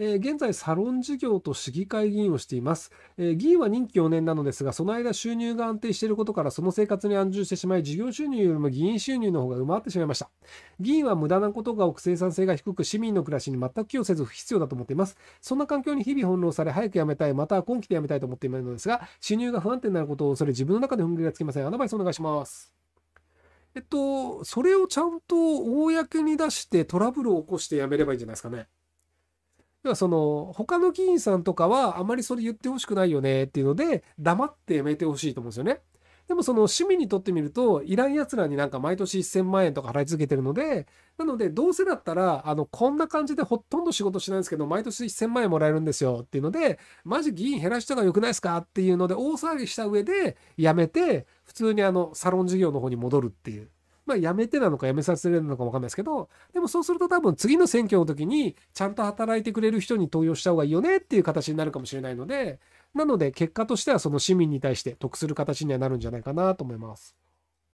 えー、現在サロン事業と市議会議員をしています、えー、議員は任期4年なのですがその間収入が安定していることからその生活に安住してしまい事業収入よりも議員収入の方が上回ってしまいました議員は無駄なことが多く生産性が低く市民の暮らしに全く寄与せず不必要だと思っていますそんな環境に日々翻弄され早く辞めたいまたは今期で辞めたいと思っているのですが収入が不安定になることを恐れ自分の中で踏ん切りがつきませんアドバイスお願いしますえっと、それをちゃんと公に出してトラブルを起こしてやめればいいんじゃないですかね。要はその、他の議員さんとかはあまりそれ言ってほしくないよねっていうので、黙ってやめてほしいと思うんですよね。でもその市民にとってみると、いらん奴らになんか毎年1000万円とか払い続けてるので、なので、どうせだったら、あの、こんな感じでほとんど仕事しないんですけど、毎年1000万円もらえるんですよっていうので、マジ議員減らした方が良くないですかっていうので、大騒ぎした上で、辞めて、普通にあの、サロン事業の方に戻るっていう。まあ、辞めてなのか辞めさせるのかわかんないですけど、でもそうすると多分次の選挙の時に、ちゃんと働いてくれる人に投与した方がいいよねっていう形になるかもしれないので、なので結果としてはその市民に対して得する形にはなるんじゃないかなと思います。